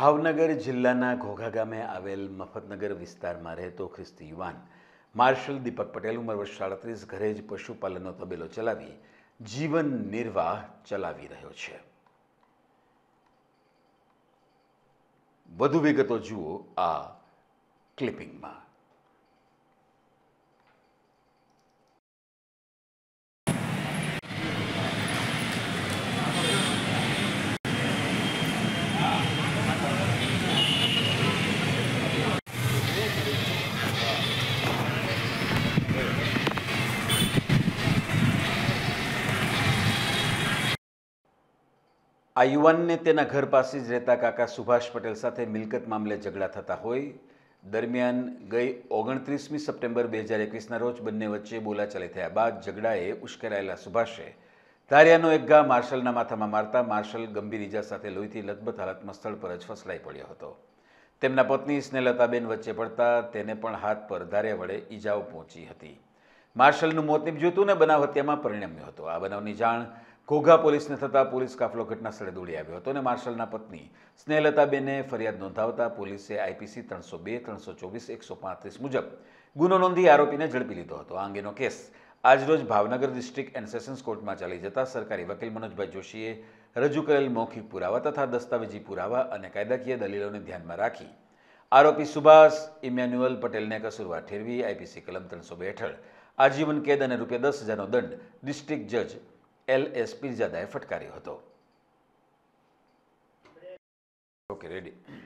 ભાવનગર જિલ્લાના ઘોઘા ગામે આવેલ મફતનગર વિસ્તારમાં રહેતો ખ્રિસ્તી યુવાન માર્શલ દીપક પટેલ ઉંમર વર્ષ સાડત્રીસ ઘરે જ પશુપાલનનો તબેલો ચલાવી જીવન નિર્વાહ ચલાવી રહ્યો છે વધુ વિગતો જુઓ આ ક્લિપિંગમાં આ યુવાનને તેના ઘર પાસે જ રહેતા કાકા સુભાષ પટેલ સાથે મિલકત મામલે ઝઘડા થતા હોય દરમિયાન ગઈ ઓગણત્રીસમી સપ્ટેમ્બર બે હજાર એકવીસના રોજ બંને વચ્ચે બોલાચાલી થયા બાદ ઝઘડાએ ઉશ્કેરાયેલા સુભાષે ધારિયાનો એક ઘા માર્શલના માથામાં મારતા માર્શલ ગંભીર ઇજા સાથે લોહીથી લથબથ હાલતમાં સ્થળ પર જ ફસલાઈ પડ્યો હતો તેમના પત્ની સ્નેહલતાબેન વચ્ચે પડતા તેને પણ હાથ પર ધારિયા વડે ઇજાઓ પહોંચી હતી માર્શલનું મોત નીપજ્યું હતું ને બનાવ હત્યામાં પરિણમ્યો હતો આ બનાવની જાણ ઘોઘા પોલીસને થતા પોલીસ કાફલો ઘટનાસ્થળે દોડી આવ્યો હતો અને માર્શલના પત્ની સ્નેહલતાબેને ફરિયાદ નોંધાવતા પોલીસે આઈપીસી ત્રણસો બે ત્રણસો ચોવીસ એકસો પાંત્રીસ મુજબ ગુનો નોંધી આરોપીને ઝડપી લીધો હતો આ અંગેનો કેસ આજરોજ ભાવનગર ડિસ્ટ્રિક્ટ એન્ડ સેશન્સ કોર્ટમાં ચાલી જતા સરકારી વકીલ મનોજભાઈ જોશીએ રજૂ કરેલ મૌખિક પુરાવા તથા દસ્તાવેજી પુરાવા અને કાયદાકીય દલીલોને ધ્યાનમાં રાખી આરોપી સુભાષ ઇમેન્યુઅલ પટેલને કસૂરવાર ઠેરવી આઈપીસી કલમ ત્રણસો બે હેઠળ આજીવન કેદ અને રૂપિયા દસ હજારનો દંડ ડિસ્ટ્રિક્ટ જજ એલ એસ પીરજાદાએ ફટકાર્યો હતો ઓકે રેડી